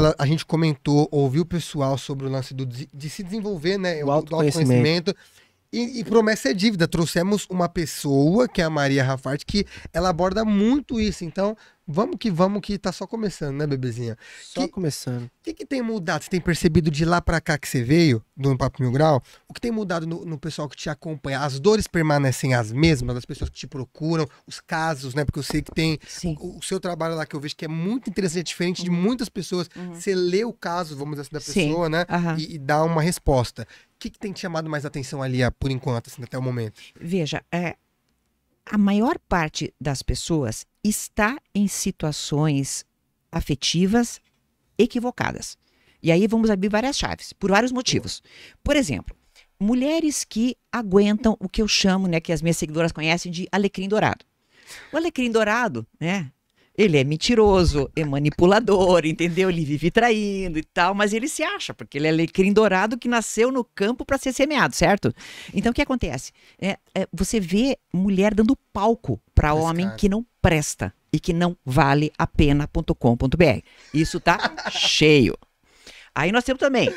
ela, a gente comentou, ouviu o pessoal sobre o lance do, de se desenvolver, né? O autoconhecimento. E, e, promessa é dívida. Trouxemos uma pessoa, que é a Maria Rafart, que ela aborda muito isso. Então, Vamos que vamos, que tá só começando, né, bebezinha? Só que, começando. O que, que, tem mudado? Você tem percebido de lá para cá que você veio, do Papo Mil Grau? O que tem mudado no, no, pessoal que te acompanha? As dores permanecem as mesmas As pessoas que te procuram, os casos, né? Porque eu sei que tem o, o, seu trabalho lá que eu vejo que é muito interessante, é diferente uhum. de muitas pessoas. Uhum. Você lê o caso, vamos dizer assim, da pessoa, Sim. né? Uhum. E, e dá uma resposta. O que, que, tem te chamado mais atenção ali, ah, por enquanto, assim, até o momento? Veja, é, a maior parte das pessoas está em situações afetivas equivocadas. E aí vamos abrir várias chaves, por vários motivos. Por exemplo, mulheres que aguentam o que eu chamo, né, que as minhas seguidoras conhecem de alecrim dourado. O alecrim dourado, né, ele é mentiroso, é manipulador, entendeu? Ele vive traindo e tal, mas ele se acha, porque ele é alecrim dourado que nasceu no campo para ser semeado, certo? Então o que acontece? É, é você vê mulher dando palco para homem cara. que não presta e que não vale a pena.com.br. Isso tá cheio. Aí nós temos também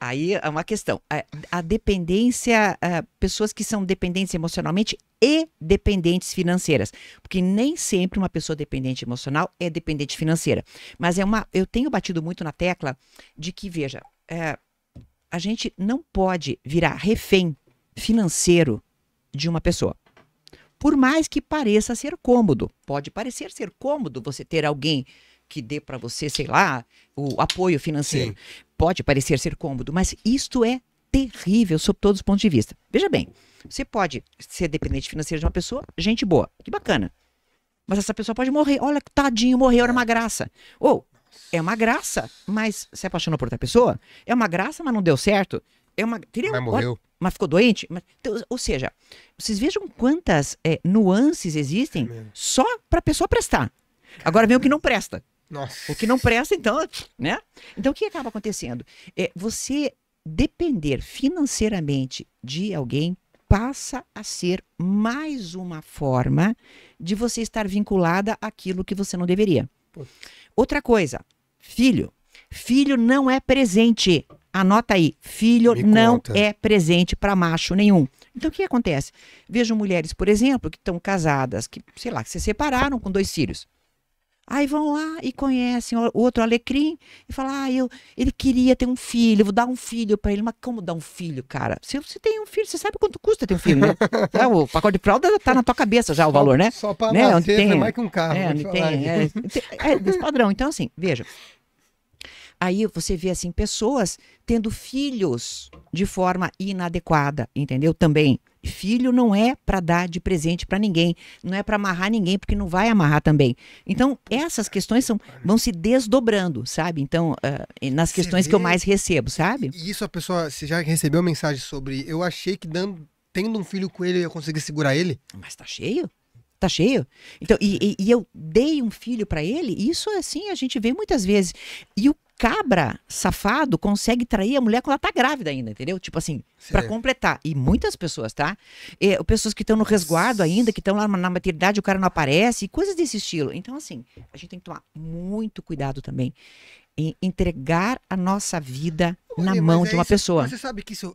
aí é uma questão. A, é, a dependência, a, é, pessoas que são dependentes emocionalmente e dependentes financeiras, porque nem sempre uma pessoa dependente emocional é dependente financeira. Mas é uma, eu tenho batido muito na tecla de que veja, é, a gente não pode virar refém financeiro de uma pessoa. Por mais que pareça ser cômodo, pode parecer ser cômodo você ter alguém que dê para você, sei lá, o apoio financeiro. Sim. Pode parecer ser cômodo, mas isto é terrível sob todos os pontos de vista. Veja bem, você pode ser dependente financeiro de uma pessoa, gente boa, que bacana. Mas essa pessoa pode morrer. Olha, tadinho, morreu, era uma é. graça. Ou, é uma graça, mas se apaixonou por outra pessoa? É uma graça, mas não deu certo? É uma. Teria mas morreu. Mas ficou doente? Mas... Então, ou seja, vocês vejam quantas é, nuances existem é só a pessoa prestar. Agora vem o que não presta. Nossa. O que não presta, então, né? Então o que acaba acontecendo? É, você depender financeiramente de alguém passa a ser mais uma forma de você estar vinculada àquilo que você não deveria. Poxa. Outra coisa, filho. Filho não é presente. Anota aí, filho Me não conta. é presente para macho nenhum. Então o que acontece? Vejo mulheres, por exemplo, que estão casadas, que, sei lá, que se separaram com dois filhos. Aí vão lá e conhecem o outro alecrim e falam: Ah, eu, ele queria ter um filho, vou dar um filho para ele. Mas como dar um filho, cara? Se você tem um filho, você sabe quanto custa ter um filho, né? é, o pacote de fralda tá na tua cabeça já o valor, né? Só para né? nascer, tem, é mais que um carro. É, é tem, é, é, é, padrão. Então, assim, veja, Aí você vê assim pessoas tendo filhos de forma inadequada, entendeu? Também filho não é para dar de presente para ninguém, não é para amarrar ninguém, porque não vai amarrar também. Então, essas questões são, vão se desdobrando, sabe? Então, uh, nas você questões vê... que eu mais recebo, sabe? E isso a pessoa, você já recebeu mensagem sobre, eu achei que dando, tendo um filho com ele eu ia conseguir segurar ele? Mas tá cheio? tá cheio. Então, e, é. e, e eu dei um filho para ele, isso assim a gente vê muitas vezes. E o cabra safado consegue trair a mulher quando ela tá grávida ainda, entendeu? Tipo assim, para é. completar. E muitas pessoas, tá? E, é, pessoas que estão no resguardo ainda, que estão lá na maternidade, o cara não aparece, coisas desse estilo. Então, assim, a gente tem que tomar muito cuidado também em entregar a nossa vida Olha, na mão é de uma isso, pessoa. Você sabe que isso.